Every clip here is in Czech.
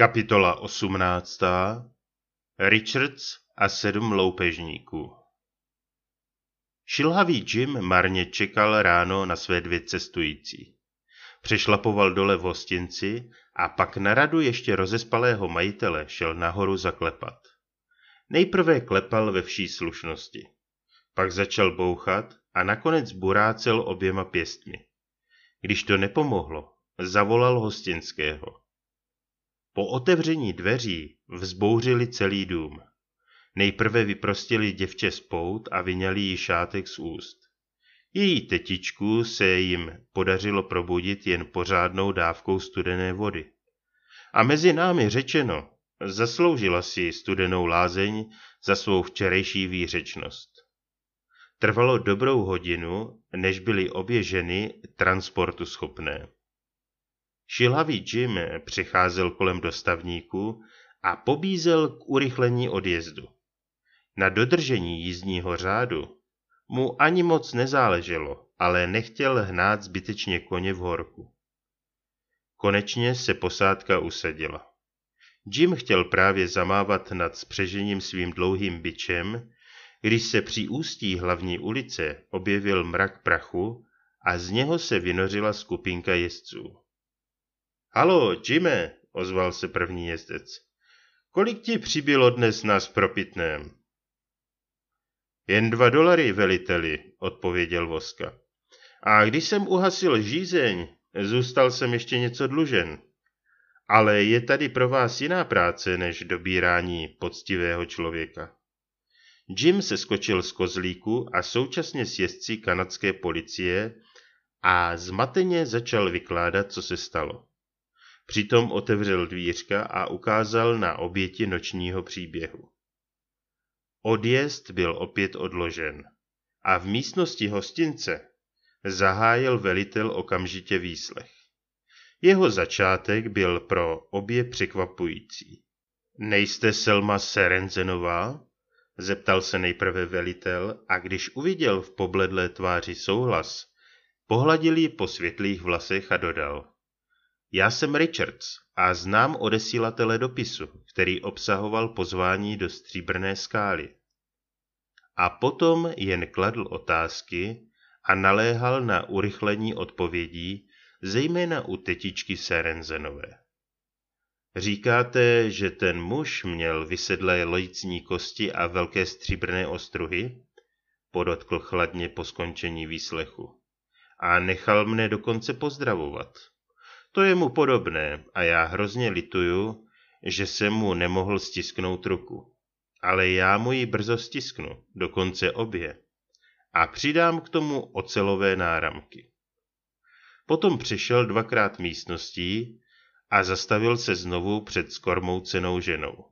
Kapitola 18. Richards a sedm loupežníků Šilhavý Jim marně čekal ráno na své dvě cestující. Přešlapoval dole v hostinci a pak na radu ještě rozespalého majitele šel nahoru zaklepat. Nejprve klepal ve vší slušnosti. Pak začal bouchat a nakonec burácel oběma pěstmi. Když to nepomohlo, zavolal hostinského. Po otevření dveří vzbouřili celý dům. Nejprve vyprostili děvče z pout a vyňali jí šátek z úst. Její tetičku se jim podařilo probudit jen pořádnou dávkou studené vody. A mezi námi řečeno, zasloužila si studenou lázeň za svou včerejší výřečnost. Trvalo dobrou hodinu, než byly obě ženy transportu schopné. Šilavý Jim přicházel kolem dostavníků a pobízel k urychlení odjezdu. Na dodržení jízdního řádu mu ani moc nezáleželo, ale nechtěl hnát zbytečně koně v horku. Konečně se posádka usadila. Jim chtěl právě zamávat nad spřežením svým dlouhým bičem, když se při ústí hlavní ulice objevil mrak prachu a z něho se vynořila skupinka jezdců. Halo, Jime, ozval se první jezdec. Kolik ti přibylo dnes na spropitném? Jen dva dolary, veliteli, odpověděl Voska. A když jsem uhasil žízeň, zůstal jsem ještě něco dlužen. Ale je tady pro vás jiná práce, než dobírání poctivého člověka. Jim se skočil z kozlíku a současně s jezdcí kanadské policie a zmateně začal vykládat, co se stalo. Přitom otevřel dvířka a ukázal na oběti nočního příběhu. Odjezd byl opět odložen a v místnosti hostince zahájil velitel okamžitě výslech. Jeho začátek byl pro obě překvapující. Nejste Selma Serenzenová? Zeptal se nejprve velitel a když uviděl v pobledlé tváři souhlas, pohladil ji po světlých vlasech a dodal. Já jsem Richards a znám odesílatele dopisu, který obsahoval pozvání do stříbrné skály. A potom jen kladl otázky a naléhal na urychlení odpovědí, zejména u tetičky Serenzenové. Říkáte, že ten muž měl vysedlé lojicní kosti a velké stříbrné ostruhy? Podotkl chladně po skončení výslechu. A nechal mne dokonce pozdravovat. To je mu podobné a já hrozně lituju, že jsem mu nemohl stisknout ruku. Ale já mu ji brzo stisknu, dokonce obě. A přidám k tomu ocelové náramky. Potom přišel dvakrát místností a zastavil se znovu před skormoucenou ženou.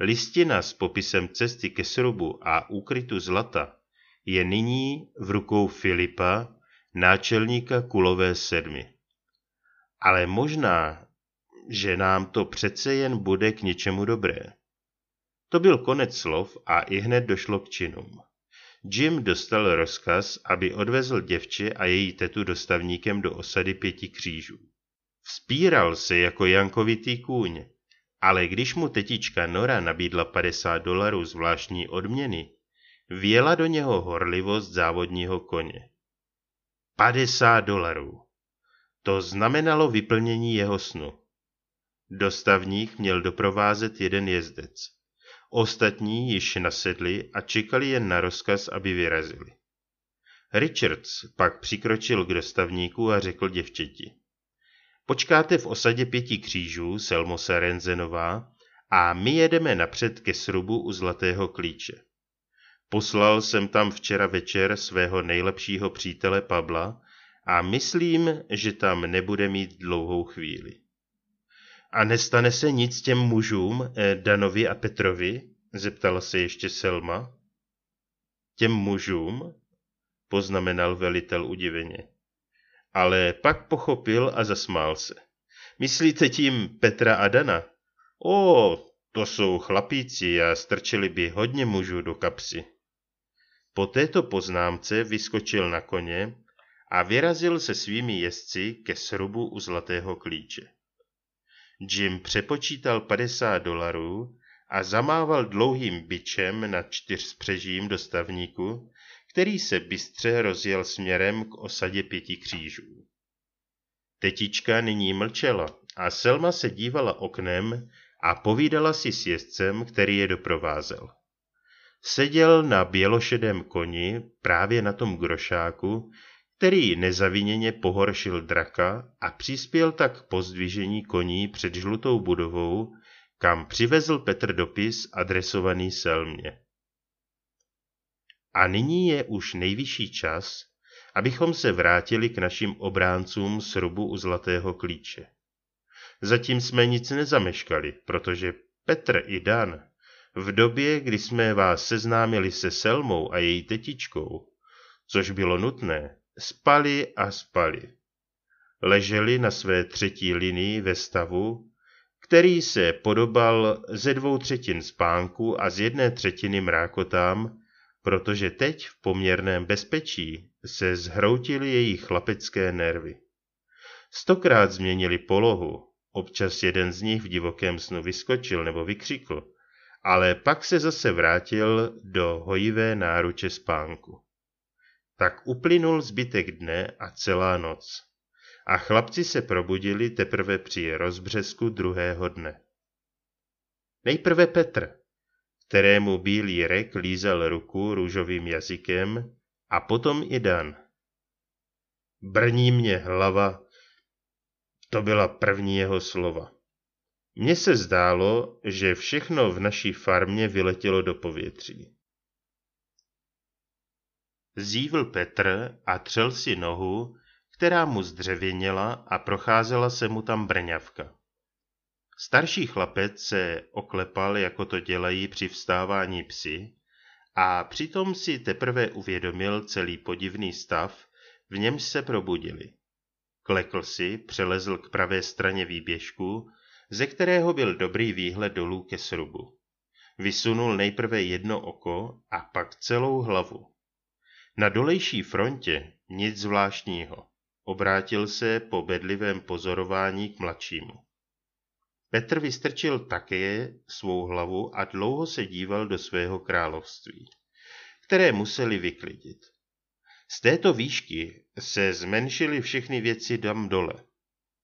Listina s popisem cesty ke srubu a úkrytu zlata je nyní v rukou Filipa, náčelníka kulové sedmi ale možná, že nám to přece jen bude k něčemu dobré. To byl konec slov a i hned došlo k činům. Jim dostal rozkaz, aby odvezl děvče a její tetu dostavníkem do osady pěti křížů. Vzpíral se jako jankovitý kůň, ale když mu tetička Nora nabídla 50 dolarů zvláštní odměny, věla do něho horlivost závodního koně. 50 dolarů. To znamenalo vyplnění jeho snu. Dostavník měl doprovázet jeden jezdec. Ostatní již nasedli a čekali jen na rozkaz, aby vyrazili. Richards pak přikročil k dostavníku a řekl děvčeti. Počkáte v osadě pěti křížů, Selmo Renzenová, a my jedeme napřed ke srubu u zlatého klíče. Poslal jsem tam včera večer svého nejlepšího přítele Pabla, a myslím, že tam nebude mít dlouhou chvíli. A nestane se nic těm mužům, eh, Danovi a Petrovi? zeptala se ještě Selma. Těm mužům? poznamenal velitel udiveně. Ale pak pochopil a zasmál se. Myslíte tím Petra a Dana? O, to jsou chlapíci a strčili by hodně mužů do kapsy. Po této poznámce vyskočil na koně a vyrazil se svými jezdci ke srubu u zlatého klíče. Jim přepočítal 50 dolarů a zamával dlouhým bičem na čtyřspřežím dostavníku, který se bystře rozjel směrem k osadě pěti křížů. Tetička nyní mlčela a Selma se dívala oknem a povídala si s jezdcem, který je doprovázel. Seděl na bělošedém koni právě na tom grošáku, který nezaviněně pohoršil draka a přispěl tak k pozdvižení koní před žlutou budovou, kam přivezl Petr dopis adresovaný Selmě. A nyní je už nejvyšší čas, abychom se vrátili k našim obráncům s u zlatého klíče. Zatím jsme nic nezameškali, protože Petr i Dan v době, kdy jsme vás seznámili se Selmou a její tetičkou, což bylo nutné, spali a spali. Leželi na své třetí linii ve stavu, který se podobal ze dvou třetin spánku a z jedné třetiny mrákotám, protože teď v poměrném bezpečí se zhroutily jejich chlapecké nervy. Stokrát změnili polohu, občas jeden z nich v divokém snu vyskočil nebo vykřikl, ale pak se zase vrátil do hojivé náruče spánku. Tak uplynul zbytek dne a celá noc. A chlapci se probudili teprve při rozbřesku druhého dne. Nejprve Petr, kterému bílý rek lízal ruku růžovým jazykem, a potom i Dan. Brní mě hlava, to byla první jeho slova. Mně se zdálo, že všechno v naší farmě vyletělo do povětří. Zívl Petr a třel si nohu, která mu zdřevěnila a procházela se mu tam brňavka. Starší chlapec se oklepal, jako to dělají při vstávání psi, a přitom si teprve uvědomil celý podivný stav, v němž se probudili. Klekl si, přelezl k pravé straně výběžku, ze kterého byl dobrý výhled dolů ke srubu. Vysunul nejprve jedno oko a pak celou hlavu. Na dolejší frontě nic zvláštního. Obrátil se po bedlivém pozorování k mladšímu. Petr vystrčil také svou hlavu a dlouho se díval do svého království, které museli vyklidit. Z této výšky se zmenšily všechny věci dam dole.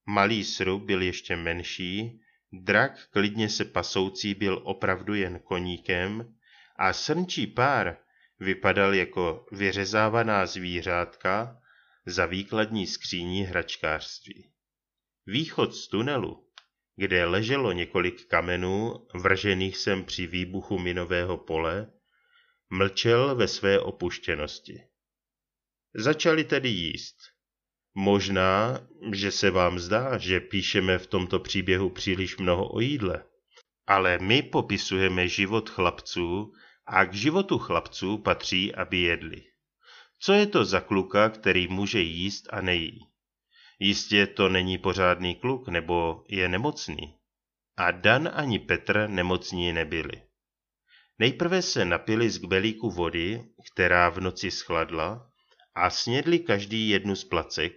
Malý srub byl ještě menší, drak klidně se pasoucí byl opravdu jen koníkem a srnčí pár Vypadal jako vyřezávaná zvířátka za výkladní skříní hračkářství. Východ z tunelu, kde leželo několik kamenů, vržených sem při výbuchu minového pole, mlčel ve své opuštěnosti. Začali tedy jíst. Možná, že se vám zdá, že píšeme v tomto příběhu příliš mnoho o jídle, ale my popisujeme život chlapců, a k životu chlapců patří, aby jedli. Co je to za kluka, který může jíst a nejí? Jistě to není pořádný kluk, nebo je nemocný. A Dan ani Petr nemocní nebyli. Nejprve se napili z kbelíku vody, která v noci schladla, a snědli každý jednu z placek,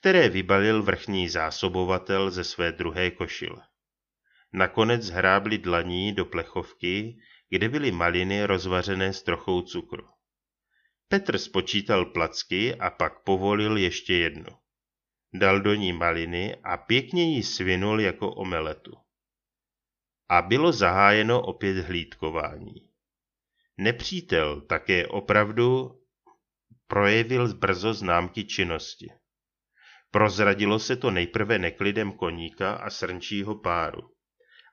které vybalil vrchní zásobovatel ze své druhé košile. Nakonec hrábli dlaní do plechovky, kde byly maliny rozvařené s trochou cukru. Petr spočítal placky a pak povolil ještě jednu. Dal do ní maliny a pěkně ji svinul jako omeletu. A bylo zahájeno opět hlídkování. Nepřítel také opravdu projevil brzo známky činnosti. Prozradilo se to nejprve neklidem koníka a srnčího páru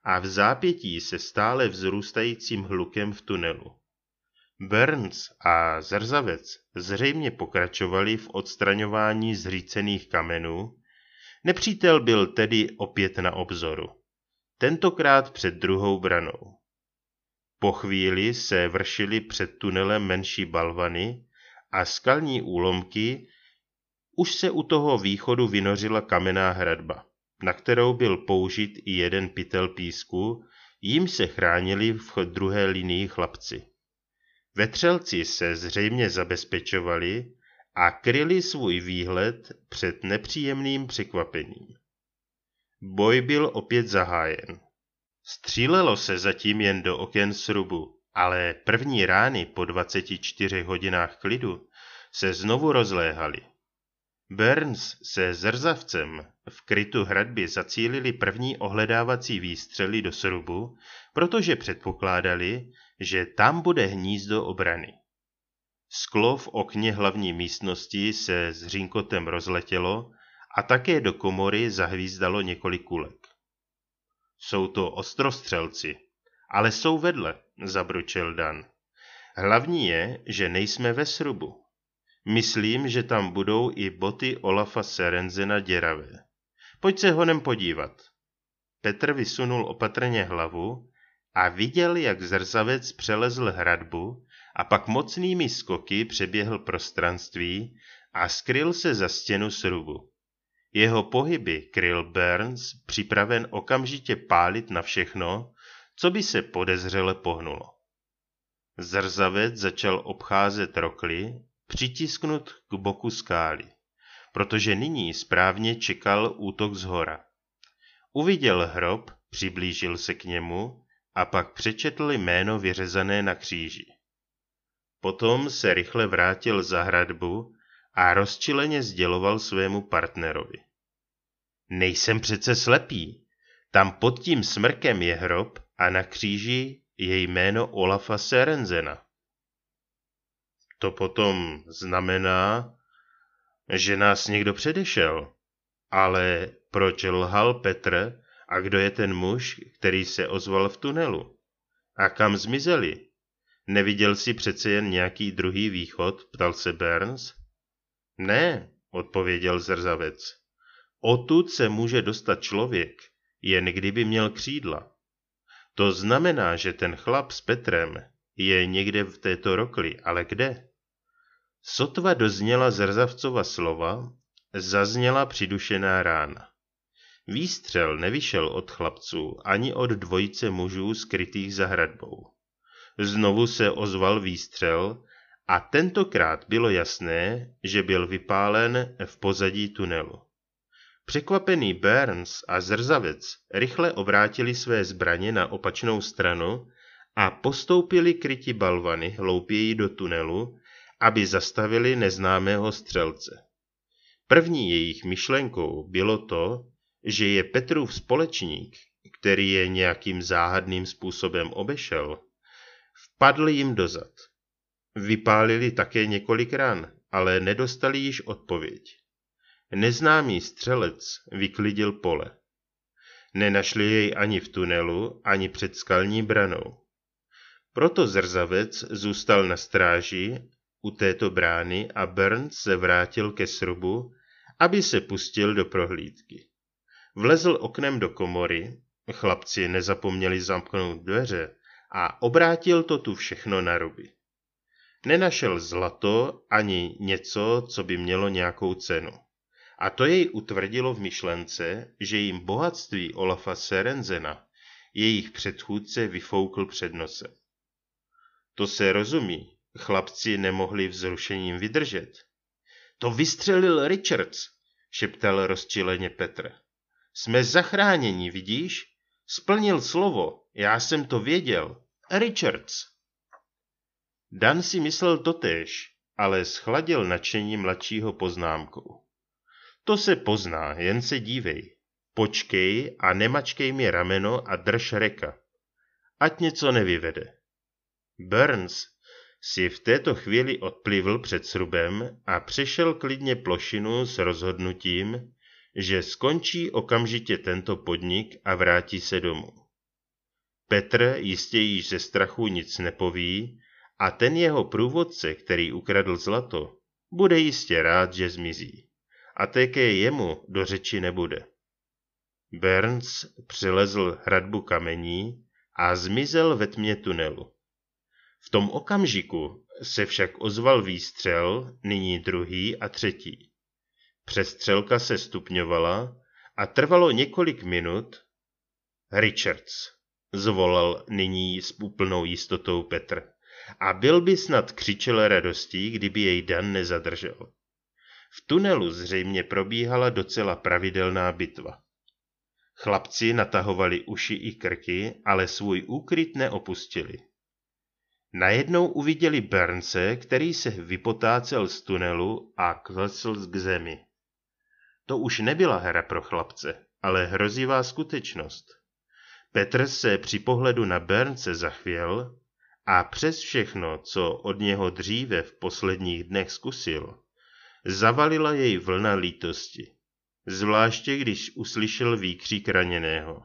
a v zápětí se stále vzrůstajícím hlukem v tunelu. Burns a Zrzavec zřejmě pokračovali v odstraňování zřícených kamenů, nepřítel byl tedy opět na obzoru, tentokrát před druhou branou. Po chvíli se vršily před tunelem menší balvany a skalní úlomky, už se u toho východu vynořila kamenná hradba na kterou byl použit i jeden pytel písku, jim se chránili v druhé linii chlapci. Vetřelci se zřejmě zabezpečovali a kryli svůj výhled před nepříjemným překvapením. Boj byl opět zahájen. Střílelo se zatím jen do oken srubu, ale první rány po 24 hodinách klidu se znovu rozléhaly. Burns se zrzavcem v krytu hradby zacílili první ohledávací výstřely do srubu, protože předpokládali, že tam bude hnízdo obrany. Sklo v okně hlavní místnosti se s řínkotem rozletělo a také do komory zahvízdalo několik kulek. Jsou to ostrostřelci, ale jsou vedle, zabručel Dan. Hlavní je, že nejsme ve srubu. Myslím, že tam budou i boty Olafa Serenzena děravé. Pojď se honem podívat. Petr vysunul opatrně hlavu a viděl, jak zrzavec přelezl hradbu a pak mocnými skoky přeběhl prostranství a skryl se za stěnu srubu. Jeho pohyby kryl Burns, připraven okamžitě pálit na všechno, co by se podezřele pohnulo. Zrzavec začal obcházet rokly, přitisknut k boku skály protože nyní správně čekal útok z hora. Uviděl hrob, přiblížil se k němu a pak přečetl jméno vyřezané na kříži. Potom se rychle vrátil za hradbu a rozčileně sděloval svému partnerovi. Nejsem přece slepý. Tam pod tím smrkem je hrob a na kříži je jméno Olafa Serenzena. To potom znamená, že nás někdo předešel. Ale proč lhal Petr a kdo je ten muž, který se ozval v tunelu? A kam zmizeli? Neviděl si přece jen nějaký druhý východ, ptal se Burns. Ne, odpověděl zrzavec. Otud se může dostat člověk, jen kdyby měl křídla. To znamená, že ten chlap s Petrem je někde v této rokli, ale kde? Sotva dozněla Zrzavcova slova, zazněla přidušená rána. Výstřel nevyšel od chlapců ani od dvojice mužů skrytých za hradbou. Znovu se ozval výstřel a tentokrát bylo jasné, že byl vypálen v pozadí tunelu. Překvapený Burns a Zrzavec rychle obrátili své zbraně na opačnou stranu a postoupili kryti balvany hlouběji do tunelu, aby zastavili neznámého střelce. První jejich myšlenkou bylo to, že je Petrův společník, který je nějakým záhadným způsobem obešel, vpadl jim dozad. Vypálili také několik ran, ale nedostali již odpověď. Neznámý střelec vyklidil pole. Nenašli jej ani v tunelu, ani před skalní branou. Proto zrzavec zůstal na stráži u této brány a Burns se vrátil ke srubu, aby se pustil do prohlídky. Vlezl oknem do komory, chlapci nezapomněli zamknout dveře a obrátil to tu všechno na ruby. Nenašel zlato ani něco, co by mělo nějakou cenu. A to jej utvrdilo v myšlence, že jim bohatství Olafa Serenzena, jejich předchůdce, vyfoukl před nosem. To se rozumí, Chlapci nemohli vzrušením vydržet. To vystřelil Richards, šeptal rozčileně Petr. Jsme zachráněni, vidíš? Splnil slovo, já jsem to věděl. Richards. Dan si myslel totéž, ale schladil nadšení mladšího poznámkou. To se pozná, jen se dívej. Počkej a nemačkej mi rameno a drž reka. Ať něco nevyvede. Burns si v této chvíli odplivl před srubem a přešel klidně plošinu s rozhodnutím, že skončí okamžitě tento podnik a vrátí se domů. Petr jistě již ze strachu nic nepoví a ten jeho průvodce, který ukradl zlato, bude jistě rád, že zmizí. A také jemu do řeči nebude. Burns přilezl hradbu kamení a zmizel ve tmě tunelu. V tom okamžiku se však ozval výstřel, nyní druhý a třetí. Přestřelka se stupňovala a trvalo několik minut. Richards, zvolal nyní s úplnou jistotou Petr. A byl by snad křičel radostí, kdyby jej Dan nezadržel. V tunelu zřejmě probíhala docela pravidelná bitva. Chlapci natahovali uši i krky, ale svůj úkryt neopustili. Najednou uviděli Bernse, který se vypotácel z tunelu a klesl k zemi. To už nebyla hra pro chlapce, ale hrozivá skutečnost. Petr se při pohledu na Bernce zachvěl a přes všechno, co od něho dříve v posledních dnech zkusil, zavalila jej vlna lítosti. Zvláště když uslyšel výkřík raněného.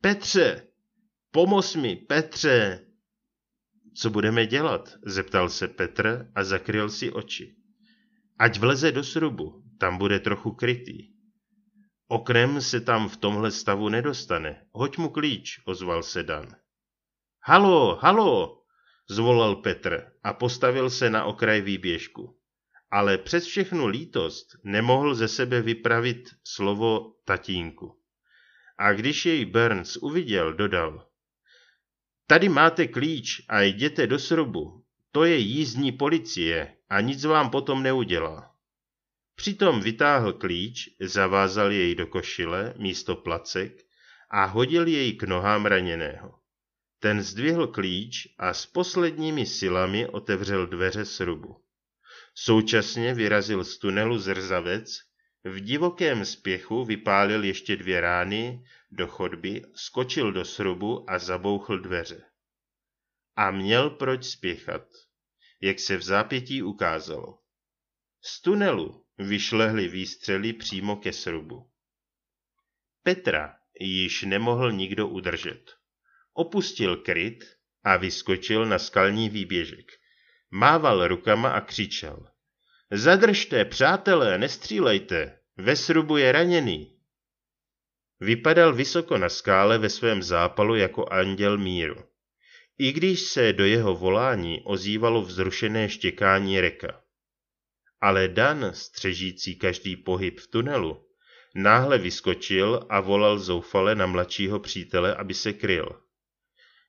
Petře! Pomoz mi, Petře! Co budeme dělat? zeptal se Petr a zakryl si oči. Ať vleze do srubu, tam bude trochu krytý. Oknem se tam v tomhle stavu nedostane, hoď mu klíč, ozval se Dan. Halo, halo, zvolal Petr a postavil se na okraj výběžku. Ale přes všechnu lítost nemohl ze sebe vypravit slovo tatínku. A když jej Burns uviděl, dodal – Tady máte klíč a jděte do srubu. To je jízdní policie a nic vám potom neudělá. Přitom vytáhl klíč, zavázal jej do košile místo placek a hodil jej k nohám raněného. Ten zdvihl klíč a s posledními silami otevřel dveře srubu. Současně vyrazil z tunelu zrzavec, v divokém spěchu vypálil ještě dvě rány do chodby, skočil do srubu a zabouchl dveře. A měl proč spěchat, jak se v zápětí ukázalo. Z tunelu vyšlehly výstřely přímo ke srubu. Petra již nemohl nikdo udržet. Opustil kryt a vyskočil na skalní výběžek. Mával rukama a křičel. Zadržte, přátelé, nestřílejte, srubu je raněný. Vypadal vysoko na skále ve svém zápalu jako anděl míru. I když se do jeho volání ozývalo vzrušené štěkání reka. Ale Dan, střežící každý pohyb v tunelu, náhle vyskočil a volal zoufale na mladšího přítele, aby se kryl.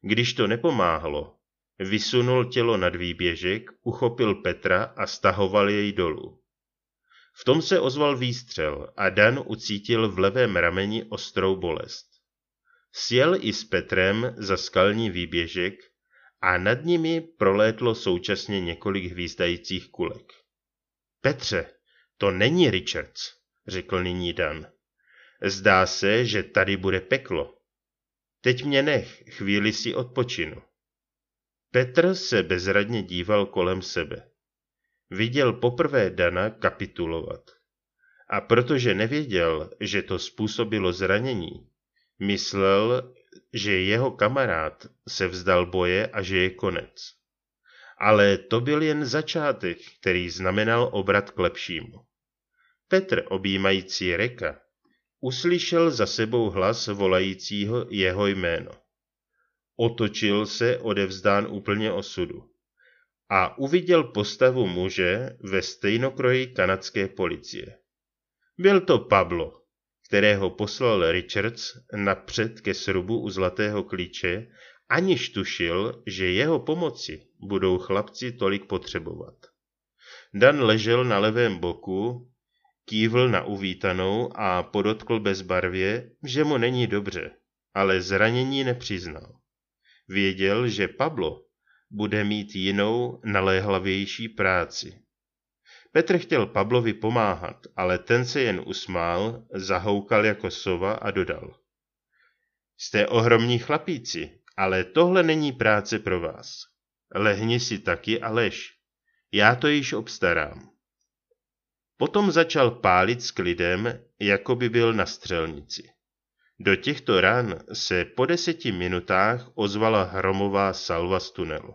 Když to nepomáhalo, Vysunul tělo nad výběžek, uchopil Petra a stahoval jej dolů. V tom se ozval výstřel a Dan ucítil v levém rameni ostrou bolest. Sjel i s Petrem za skalní výběžek a nad nimi prolétlo současně několik hvízdajících kulek. Petře, to není Richards, řekl nyní Dan. Zdá se, že tady bude peklo. Teď mě nech, chvíli si odpočinu. Petr se bezradně díval kolem sebe. Viděl poprvé Dana kapitulovat. A protože nevěděl, že to způsobilo zranění, myslel, že jeho kamarád se vzdal boje a že je konec. Ale to byl jen začátek, který znamenal obrat k lepšímu. Petr, objímající Reka, uslyšel za sebou hlas volajícího jeho jméno otočil se odevzdán úplně osudu a uviděl postavu muže ve stejnokroji kanadské policie. Byl to Pablo, kterého poslal Richards napřed ke srubu u zlatého klíče, aniž tušil, že jeho pomoci budou chlapci tolik potřebovat. Dan ležel na levém boku, kývl na uvítanou a podotkl bezbarvě, že mu není dobře, ale zranění nepřiznal. Věděl, že Pablo bude mít jinou, naléhlavější práci. Petr chtěl Pablovi pomáhat, ale ten se jen usmál, zahoukal jako sova a dodal. Jste ohromní chlapíci, ale tohle není práce pro vás. Lehni si taky a lež. Já to již obstarám. Potom začal pálit s klidem, jako by byl na střelnici. Do těchto ran se po deseti minutách ozvala hromová salva z tunelu.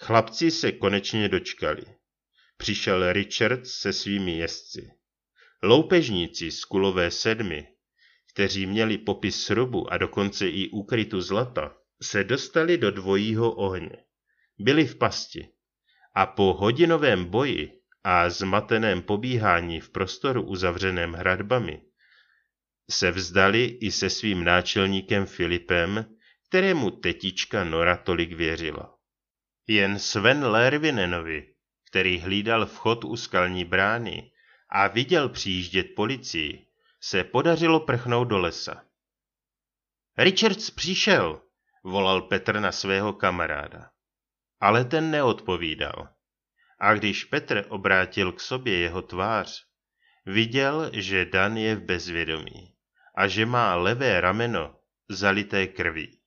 Chlapci se konečně dočkali. Přišel Richard se svými jezdci. Loupežníci z kulové sedmi, kteří měli popis srubu a dokonce i úkrytu zlata, se dostali do dvojího ohně. Byli v pasti. A po hodinovém boji a zmateném pobíhání v prostoru uzavřeném hradbami se vzdali i se svým náčelníkem Filipem, kterému tetička Nora tolik věřila. Jen Sven Lervinenovi, který hlídal vchod u skalní brány a viděl přijíždět policii, se podařilo prchnout do lesa. Richards přišel, volal Petr na svého kamaráda. Ale ten neodpovídal. A když Petr obrátil k sobě jeho tvář, viděl, že Dan je v bezvědomí a že má levé rameno zalité krví.